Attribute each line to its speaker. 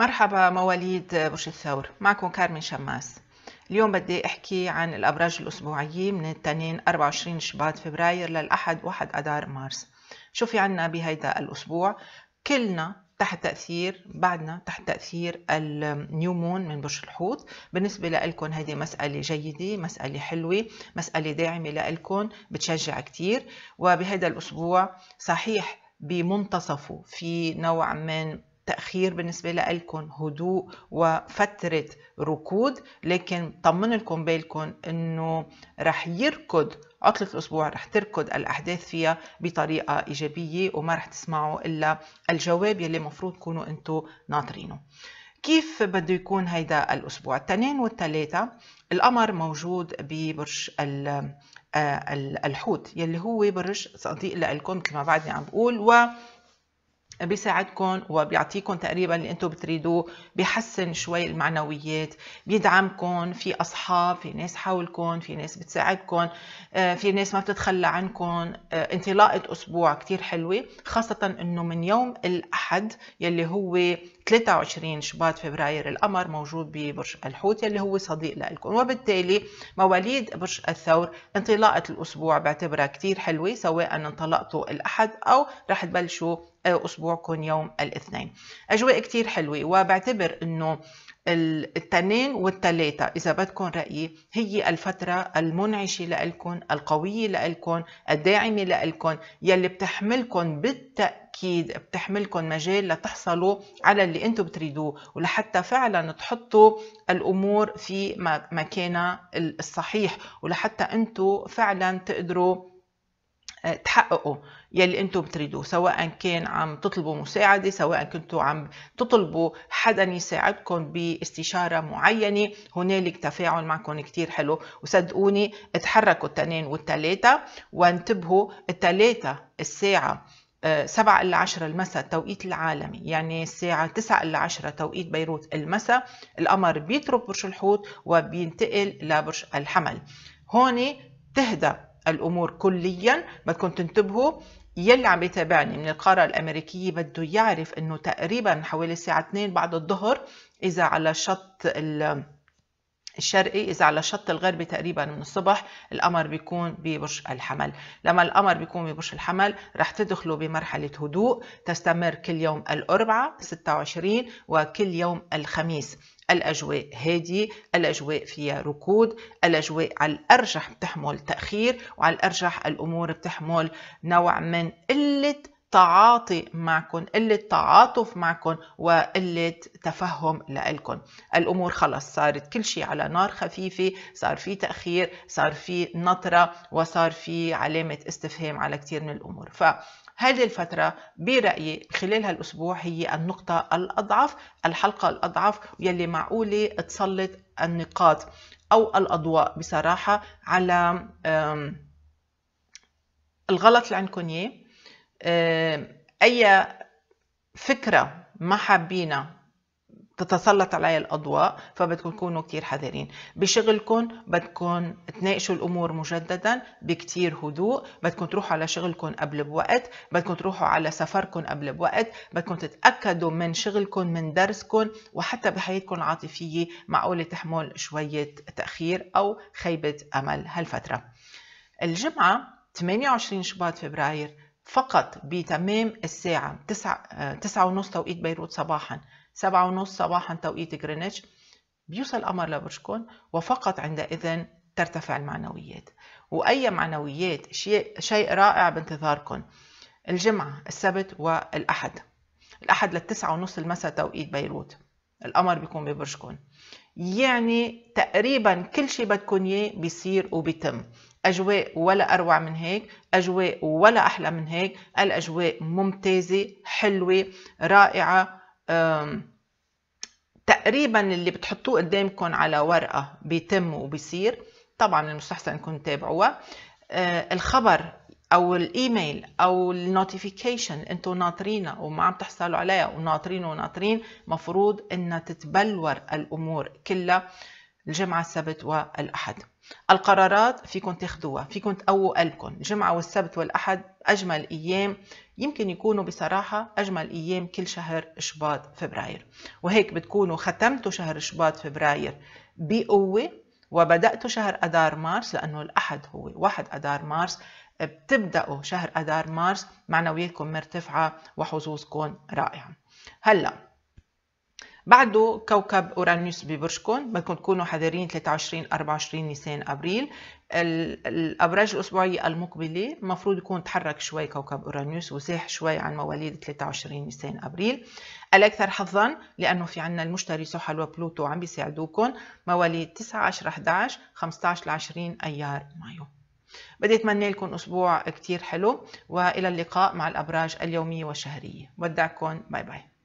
Speaker 1: مرحبا مواليد برج الثور معكم كارمن شماس اليوم بدي احكي عن الابراج الاسبوعيه من الاثنين 24 شباط فبراير للاحد 1 اذار مارس شو في عنا بهيدا الاسبوع كلنا تحت تأثير بعدنا تحت تأثير النيو مون من برج الحوت بالنسبة لكم هذه مسألة جيدة مسألة حلوة مسألة داعمة لكم بتشجع كثير وبهذا الأسبوع صحيح بمنتصفه في نوع من تأخير بالنسبة لكم هدوء وفترة ركود لكن طمن لكم بالكم انه رح يركض عطلة الأسبوع رح تركض الأحداث فيها بطريقة إيجابية وما رح تسمعوا إلا الجواب يلي مفروض تكونوا أنتوا ناطرينه كيف بده يكون هيدا الأسبوع التنين والتلاتة القمر موجود ببرج آه، الحوت يلي هو برج صديق لكم مثل ما بعدني عم بقول و بيساعدكم وبيعطيكم تقريبا اللي انتم بتريدوه بيحسن شوي المعنويات بيدعمكم في اصحاب في ناس حولكم في ناس بتساعدكم آه، في ناس ما بتتخلى عنكم آه، انطلاقه اسبوع كتير حلوه خاصه انه من يوم الاحد يلي هو 23 شباط فبراير القمر موجود ببرج الحوت يلي هو صديق لكم وبالتالي مواليد برج الثور انطلاقه الاسبوع بعتبرها كتير حلوه سواء انطلقتوا الاحد او رح تبلشوا أسبوعكم يوم الاثنين أجواء كتير حلوة وبعتبر أنه التنين والتلاتة إذا بدكم رأيي هي الفترة المنعشة لإلكم القوية لإلكم الداعمة لإلكم يلي بتحملكم بالتأكيد بتحملكم مجال لتحصلوا على اللي أنتم بتريدوه ولحتى فعلا تحطوا الأمور في مكانها الصحيح ولحتى أنتم فعلا تقدروا تحققوا يلي انتم بتريدوه سواء كان عم تطلبوا مساعدة سواء كنتوا عم تطلبوا حدا يساعدكم باستشارة معينة هنالك تفاعل معكم كتير حلو وصدقوني اتحركوا التنين والتلاتة وانتبهوا التلاتة الساعة 7 آه، إلى 10 المساء التوقيت العالمي يعني الساعة 9 إلى 10 توقيت بيروت المساء القمر بيترك برج الحوت وبينتقل لبرج الحمل هون تهدأ الامور كليا بدكم تنتبهوا يلي عم يتابعني من القارة الأمريكية بده يعرف أنه تقريبا حوالي الساعة 2 بعد الظهر إذا على شط الشرقي إذا على الشط الغربي تقريبا من الصبح القمر بيكون ببرج الحمل لما القمر بيكون ببرج الحمل رح تدخلوا بمرحلة هدوء تستمر كل يوم الأربعاء 26 وكل يوم الخميس الأجواء هادية الأجواء فيها ركود الأجواء على الأرجح بتحمل تأخير وعلى الأرجح الأمور بتحمل نوع من قلة تعاطي معكم قلة تعاطف معكم وقلة تفهم لكم الأمور خلص صارت كل شيء على نار خفيفة صار في تأخير صار في نطرة وصار في علامة استفهام على كثير من الأمور ف هذه الفترة برأيي خلال هالأسبوع هي النقطة الأضعف الحلقة الأضعف يلي معقولة تسلط النقاط أو الأضواء بصراحة على الغلط اللي عندكم إياه أي فكرة ما حابينها تتسلط علي الاضواء فبدكم تكونوا كثير حذرين بشغلكم بدكم تناقشوا الامور مجددا بكثير هدوء بدكم تروحوا على شغلكم قبل بوقت بدكم تروحوا على سفركم قبل بوقت بدكم تتاكدوا من شغلكم من درسكم وحتى بحياتكم العاطفيه معقوله تحمل شويه تاخير او خيبه امل هالفتره الجمعه 28 شباط فبراير فقط بتمام الساعة 9 آه، تسعة ونص توقيت بيروت صباحا سبعة ونص صباحا توقيت جرينتش بيوصل القمر لبرشكون وفقط عندئذ ترتفع المعنويات وأي معنويات شيء, شيء رائع بانتظاركم الجمعة السبت والأحد الأحد للتسعة ونص المساء توقيت بيروت القمر بيكون ببرشكون يعني تقريبا كل شيء بدكم اياه بيصير وبيتم أجواء ولا أروع من هيك أجواء ولا أحلى من هيك الأجواء ممتازة حلوة رائعة تقريبا اللي بتحطوه قدامكم على ورقة بيتم وبيصير طبعا المستحسن انكم تتابعوها آه، الخبر او الايميل او النوتيفيكيشن انتم ناطرينها وما عم تحصلوا عليها وناطرين وناطرين مفروض انها تتبلور الامور كلها الجمعة السبت والأحد القرارات فيكم تاخدوها فيكم تقووا قلبكم الجمعة والسبت والأحد أجمل أيام يمكن يكونوا بصراحة أجمل أيام كل شهر شباط فبراير وهيك بتكونوا ختمتوا شهر شباط فبراير بقوة وبدأتوا شهر أدار مارس لأنه الأحد هو واحد أدار مارس بتبدأوا شهر أدار مارس معنوياتكم مرتفعة وحظوظكم رائعة هلأ بعده كوكب اورانيوس ببرجكم بدكم تكونوا حذرين 23 24 نيسان ابريل الابراج الاسبوعيه المقبله المفروض يكون تحرك شوي كوكب اورانيوس وزاح شوي عن مواليد 23 نيسان ابريل الاكثر حظا لانه في عندنا المشتري سحل وبلوتو عم بيساعدوكم مواليد 9 10 11 15 20 ايار مايو بدي اتمنى لكم اسبوع كتير حلو والى اللقاء مع الابراج اليوميه والشهريه ودعكم باي باي